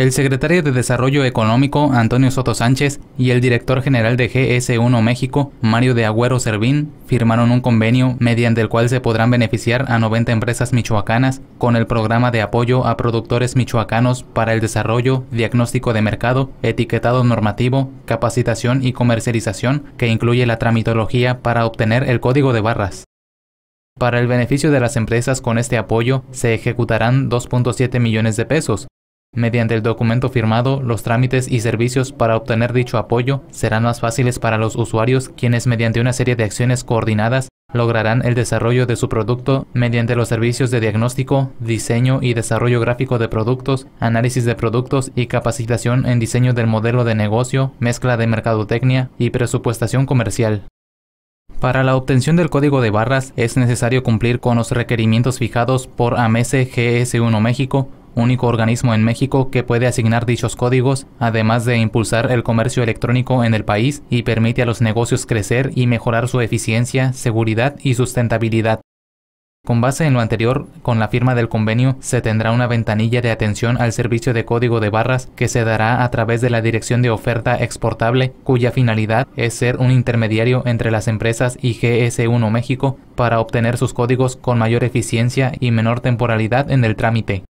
El secretario de Desarrollo Económico, Antonio Soto Sánchez, y el director general de GS1 México, Mario de Agüero Servín, firmaron un convenio mediante el cual se podrán beneficiar a 90 empresas michoacanas con el programa de apoyo a productores michoacanos para el desarrollo, diagnóstico de mercado, etiquetado normativo, capacitación y comercialización, que incluye la tramitología para obtener el código de barras. Para el beneficio de las empresas con este apoyo se ejecutarán 2.7 millones de pesos, Mediante el documento firmado, los trámites y servicios para obtener dicho apoyo serán más fáciles para los usuarios, quienes mediante una serie de acciones coordinadas lograrán el desarrollo de su producto mediante los servicios de diagnóstico, diseño y desarrollo gráfico de productos, análisis de productos y capacitación en diseño del modelo de negocio, mezcla de mercadotecnia y presupuestación comercial. Para la obtención del código de barras es necesario cumplir con los requerimientos fijados por AMESE GS1 México único organismo en México que puede asignar dichos códigos, además de impulsar el comercio electrónico en el país y permite a los negocios crecer y mejorar su eficiencia, seguridad y sustentabilidad. Con base en lo anterior, con la firma del convenio se tendrá una ventanilla de atención al servicio de código de barras que se dará a través de la Dirección de Oferta Exportable, cuya finalidad es ser un intermediario entre las empresas y GS1 México para obtener sus códigos con mayor eficiencia y menor temporalidad en el trámite.